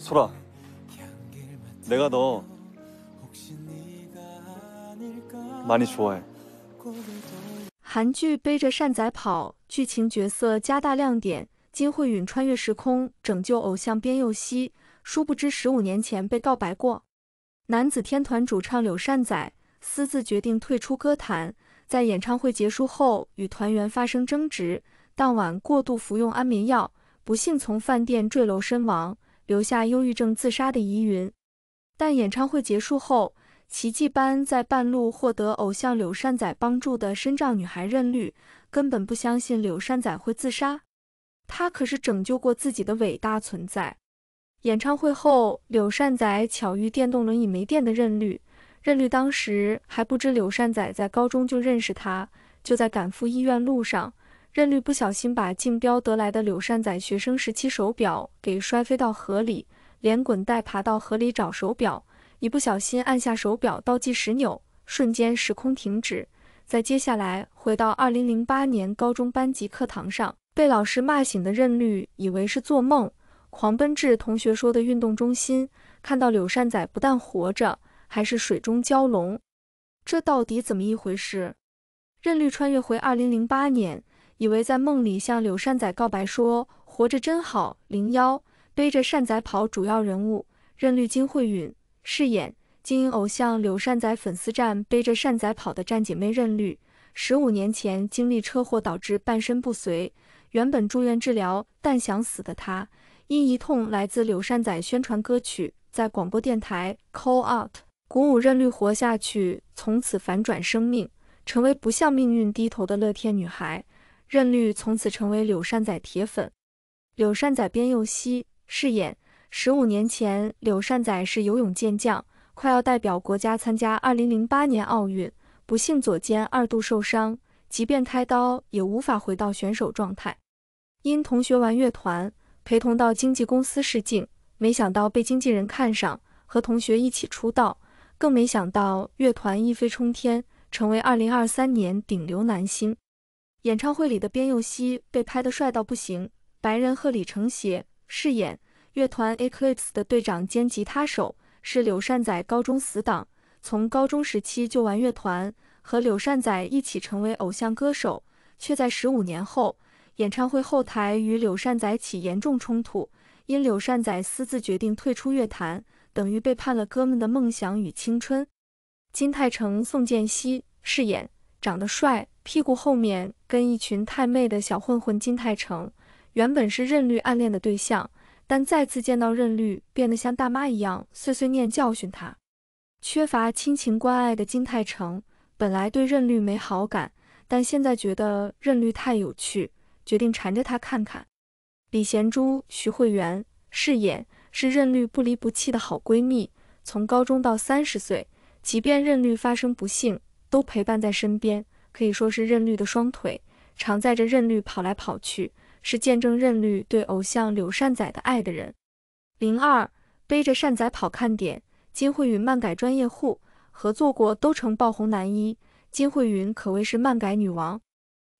소라내가너많이좋아해韩剧背着善宰跑，剧情角色加大亮点。金惠允穿越时空拯救偶像边佑锡，殊不知十五年前被告白过。男子天团主唱柳善宰私自决定退出歌坛，在演唱会结束后与团员发生争执，当晚过度服用安眠药，不幸从饭店坠楼身亡。留下忧郁症自杀的疑云，但演唱会结束后，奇迹般在半路获得偶像柳善宰帮助的身障女孩任律，根本不相信柳善宰会自杀，他可是拯救过自己的伟大存在。演唱会后，柳善宰巧遇电动轮椅没电的任律，任律当时还不知柳善宰在高中就认识他，就在赶赴医院路上。任律不小心把竞标得来的柳善宰学生时期手表给摔飞到河里，连滚带爬到河里找手表，一不小心按下手表倒计时钮，瞬间时空停止，在接下来回到2008年高中班级课堂上，被老师骂醒的任律以为是做梦，狂奔至同学说的运动中心，看到柳善宰不但活着，还是水中蛟龙，这到底怎么一回事？任律穿越回2008年。以为在梦里向柳善宰告白，说活着真好。零幺背着善宰跑，主要人物任律金惠允饰演。经营偶像柳善宰粉丝站，背着善宰跑的战姐妹任律，十五年前经历车祸导致半身不遂，原本住院治疗，但想死的她，因一通来自柳善宰宣传歌曲在广播电台 call out，鼓舞任律活下去，从此反转生命，成为不向命运低头的乐天女孩。任律从此成为柳善宰铁粉。柳善宰边佑锡饰演。十五年前，柳善宰是游泳健将，快要代表国家参加二零零八年奥运，不幸左肩二度受伤，即便开刀也无法回到选手状态。因同学玩乐团，陪同到经纪公司试镜，没想到被经纪人看上，和同学一起出道，更没想到乐团一飞冲天，成为二零二三年顶流男星。演唱会里的边佑锡被拍得帅到不行。白人赫李成协饰演乐团 e c l i p s e 的队长兼吉他手，是柳善宰高中死党，从高中时期就玩乐团，和柳善宰一起成为偶像歌手，却在十五年后演唱会后台与柳善宰起严重冲突，因柳善宰私自决定退出乐坛，等于背叛了哥们的梦想与青春。金泰成宋建熙饰演长得帅，屁股后面。跟一群太妹的小混混金泰成，原本是任律暗恋的对象，但再次见到任律，变得像大妈一样碎碎念教训他。缺乏亲情关爱的金泰成，本来对任律没好感，但现在觉得任律太有趣，决定缠着他看看。李贤珠、徐慧媛饰演是任律不离不弃的好闺蜜，从高中到三十岁，即便任律发生不幸，都陪伴在身边。可以说是任律的双腿，常载着任律跑来跑去，是见证任律对偶像柳善宰的爱的人。零二背着善宰跑，看点金惠云漫改专业户，合作过都成爆红男一，金惠云可谓是漫改女王。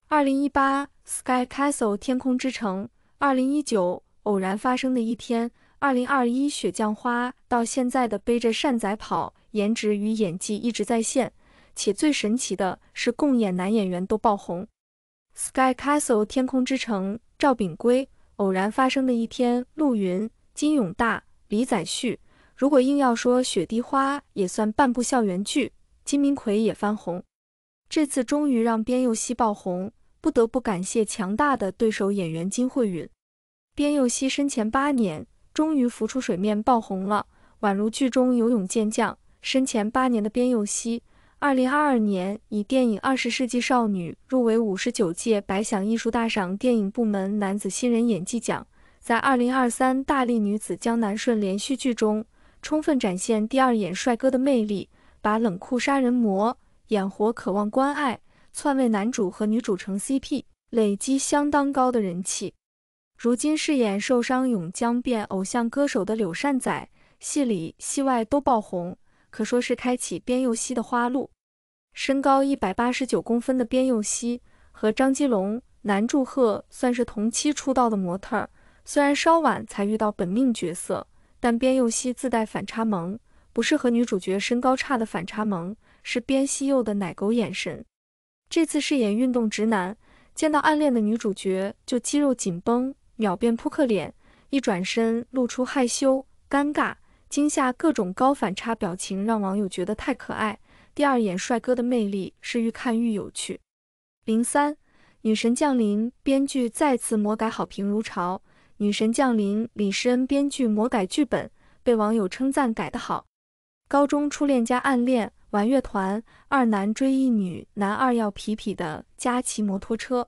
二零一八 Sky Castle 天空之城，二零一九偶然发生的一天，二零二一雪降花，到现在的背着善宰跑，颜值与演技一直在线。且最神奇的是，共演男演员都爆红，《Sky Castle 天空之城》赵炳圭，《偶然发生的一天》陆云、金永大、李宰旭。如果硬要说《雪滴花》也算半部校园剧，金明奎也翻红。这次终于让边佑锡爆红，不得不感谢强大的对手演员金惠允。边佑锡生前八年终于浮出水面爆红了，宛如剧中游泳健将。生前八年的边佑锡。二零二二年，以电影《二十世纪少女》入围五十九届白想艺术大赏电影部门男子新人演技奖。在二零二三《大力女子江南顺》连续剧中，充分展现第二眼帅哥的魅力，把冷酷杀人魔演活，渴望关爱，篡位男主和女主成 CP，累积相当高的人气。如今饰演受伤永江变偶像歌手的柳善宰，戏里戏外都爆红。可说是开启边佑锡的花路。身高一百八十九公分的边佑锡和张基龙、南柱赫算是同期出道的模特儿，虽然稍晚才遇到本命角色，但边佑锡自带反差萌，不是和女主角身高差的反差萌，是边西佑的奶狗眼神。这次饰演运动直男，见到暗恋的女主角就肌肉紧绷，秒变扑克脸，一转身露出害羞、尴尬。惊吓各种高反差表情让网友觉得太可爱。第二眼帅哥的魅力是愈看愈有趣。零三女神降临，编剧再次魔改，好评如潮。女神降临，李诗恩编剧魔改剧本，被网友称赞改得好。高中初恋加暗恋，玩乐团，二男追一女，男二要皮皮的加骑摩托车。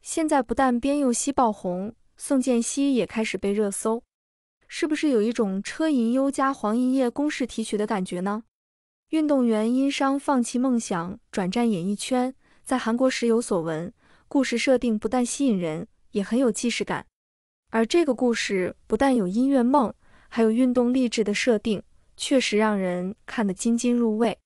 现在不但边佑锡爆红，宋建熙也开始被热搜。是不是有一种车银优加黄银叶公式提取的感觉呢？运动员因伤放弃梦想，转战演艺圈，在韩国时有所闻。故事设定不但吸引人，也很有既视感。而这个故事不但有音乐梦，还有运动励志的设定，确实让人看得津津入味。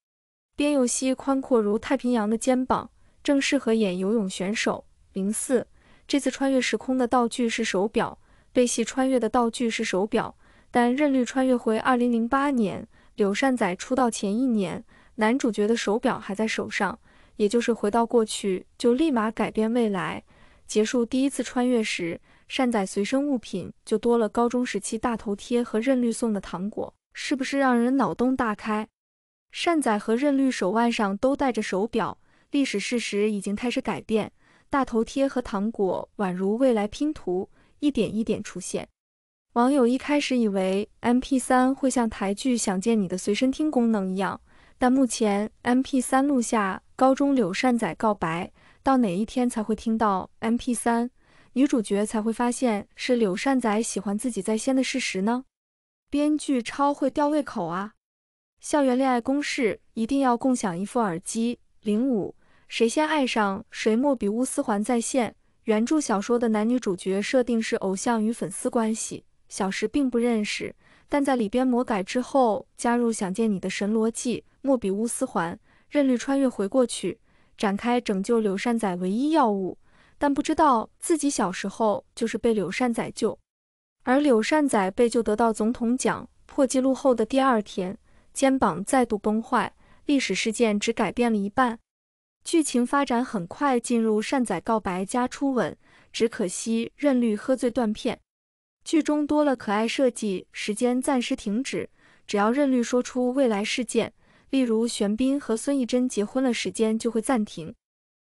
边佑锡宽阔如太平洋的肩膀，正适合演游泳选手。零四，这次穿越时空的道具是手表。被戏穿越的道具是手表，但任律穿越回二零零八年柳善宰出道前一年，男主角的手表还在手上，也就是回到过去就立马改变未来。结束第一次穿越时，善宰随身物品就多了高中时期大头贴和任律送的糖果，是不是让人脑洞大开？善宰和任律手腕上都带着手表，历史事实已经开始改变，大头贴和糖果宛如未来拼图。一点一点出现，网友一开始以为 MP 三会像台剧《想见你》的随身听功能一样，但目前 MP 三录下高中柳善宰告白，到哪一天才会听到 MP 三女主角才会发现是柳善宰喜欢自己在先的事实呢？编剧超会吊胃口啊！校园恋爱公式一定要共享一副耳机。零五，谁先爱上谁？莫比乌斯环在线。原著小说的男女主角设定是偶像与粉丝关系，小时并不认识，但在里边魔改之后，加入想见你的神逻辑、莫比乌斯环、任律穿越回过去，展开拯救柳善宰唯一要务，但不知道自己小时候就是被柳善宰救，而柳善宰被救得到总统奖破纪录后的第二天，肩膀再度崩坏，历史事件只改变了一半。剧情发展很快，进入善宰告白加初吻，只可惜任律喝醉断片。剧中多了可爱设计，时间暂时停止，只要任律说出未来事件，例如玄彬和孙艺珍结婚了，时间就会暂停。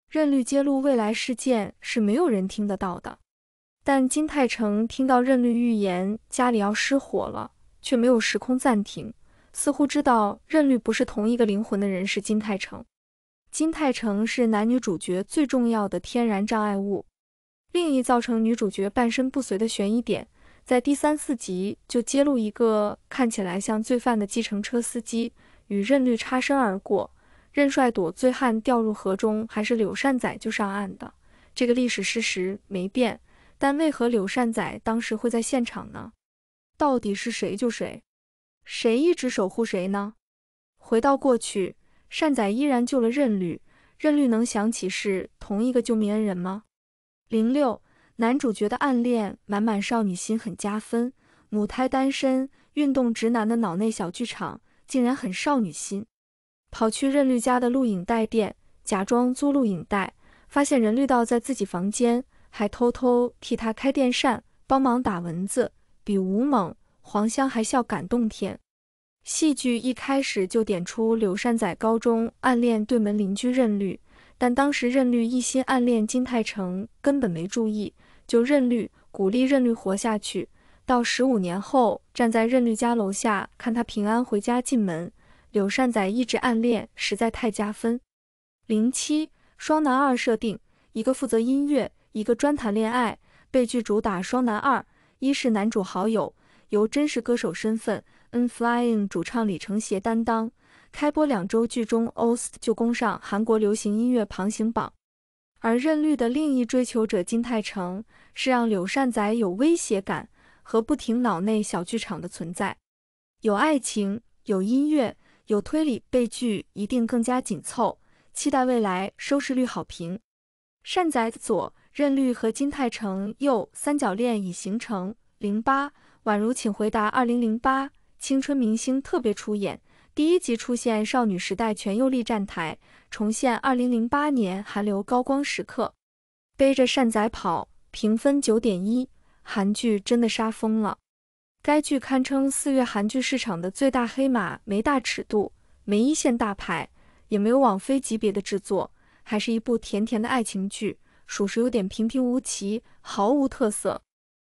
任律揭露未来事件是没有人听得到的，但金泰成听到任律预言家里要失火了，却没有时空暂停，似乎知道任律不是同一个灵魂的人是金泰成。金泰成是男女主角最重要的天然障碍物。另一造成女主角半身不遂的悬疑点，在第三四集就揭露一个看起来像罪犯的计程车司机与任律擦身而过，任帅躲醉汉掉入河中，还是柳善宰救上岸的？这个历史事实没变，但为何柳善宰当时会在现场呢？到底是谁救谁？谁一直守护谁呢？回到过去。善宰依然救了任律，任律能想起是同一个救命恩人吗？零六男主角的暗恋满满少女心，很加分。母胎单身、运动直男的脑内小剧场竟然很少女心，跑去任律家的录影带店，假装租录影带，发现任律到在自己房间，还偷偷替他开电扇，帮忙打蚊子，比吴猛、黄香还笑感动天。戏剧一开始就点出柳善宰高中暗恋对门邻居任律，但当时任律一心暗恋金泰成，根本没注意。就任律鼓励任律活下去。到十五年后，站在任律家楼下看他平安回家进门，柳善宰一直暗恋，实在太加分。零七双男二设定，一个负责音乐，一个专谈恋爱。被剧主打双男二，一是男主好友，由真实歌手身份。N Flying 主唱李成协担当，开播两周剧中 OST 就攻上韩国流行音乐旁行榜。而任律的另一追求者金泰成是让柳善宰有威胁感和不停脑内小剧场的存在。有爱情，有音乐，有推理，被剧一定更加紧凑。期待未来收视率好评。善宰左任律和金泰成右三角恋已形成。零八宛如请回答二零零八。青春明星特别出演，第一集出现少女时代全又莉站台，重现二零零八年韩流高光时刻。背着善宰跑，评分九点一，韩剧真的杀疯了。该剧堪称四月韩剧市场的最大黑马，没大尺度，没一线大牌，也没有网飞级别的制作，还是一部甜甜的爱情剧，属实有点平平无奇，毫无特色。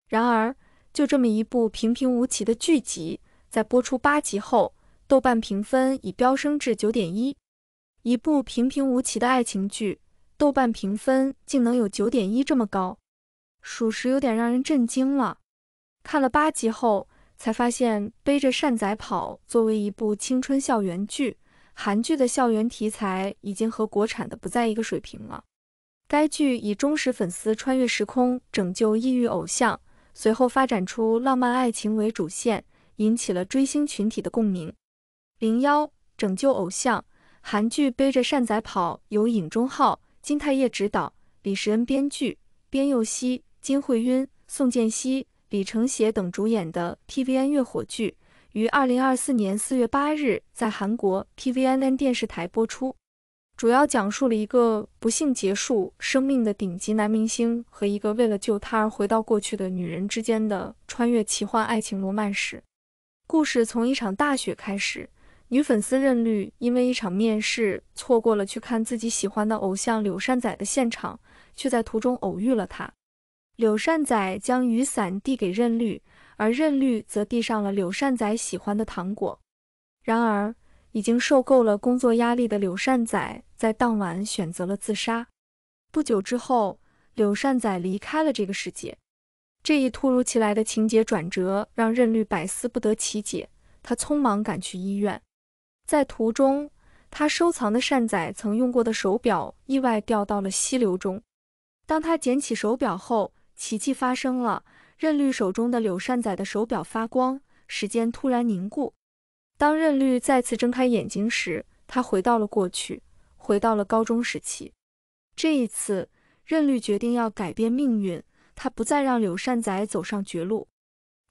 然而，就这么一部平平无奇的剧集。在播出八集后，豆瓣评分已飙升至九点一。一部平平无奇的爱情剧，豆瓣评分竟能有九点一这么高，属实有点让人震惊了。看了八集后，才发现《背着善宰跑》作为一部青春校园剧，韩剧的校园题材已经和国产的不在一个水平了。该剧以忠实粉丝穿越时空拯救抑郁偶像，随后发展出浪漫爱情为主线。引起了追星群体的共鸣。零幺拯救偶像韩剧《背着善宰跑》由尹钟浩、金泰烨执导，李时恩编剧，边佑锡、金惠晕、宋建熙、李承协等主演的 TVN 月火剧，于二零二四年四月八日在韩国 TVN n 电视台播出。主要讲述了一个不幸结束生命的顶级男明星和一个为了救他而回到过去的女人之间的穿越奇幻爱情罗曼史。故事从一场大雪开始。女粉丝任绿因为一场面试错过了去看自己喜欢的偶像柳善仔的现场，却在途中偶遇了他。柳善仔将雨伞递给任绿，而任绿则递上了柳善仔喜欢的糖果。然而，已经受够了工作压力的柳善仔在当晚选择了自杀。不久之后，柳善仔离开了这个世界。这一突如其来的情节转折让任律百思不得其解，他匆忙赶去医院。在途中，他收藏的善宰曾用过的手表意外掉到了溪流中。当他捡起手表后，奇迹发生了，任律手中的柳善宰的手表发光，时间突然凝固。当任律再次睁开眼睛时，他回到了过去，回到了高中时期。这一次，任律决定要改变命运。他不再让柳善仔走上绝路，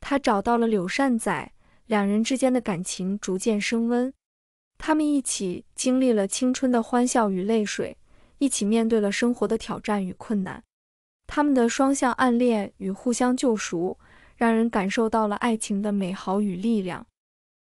他找到了柳善仔，两人之间的感情逐渐升温。他们一起经历了青春的欢笑与泪水，一起面对了生活的挑战与困难。他们的双向暗恋与互相救赎，让人感受到了爱情的美好与力量。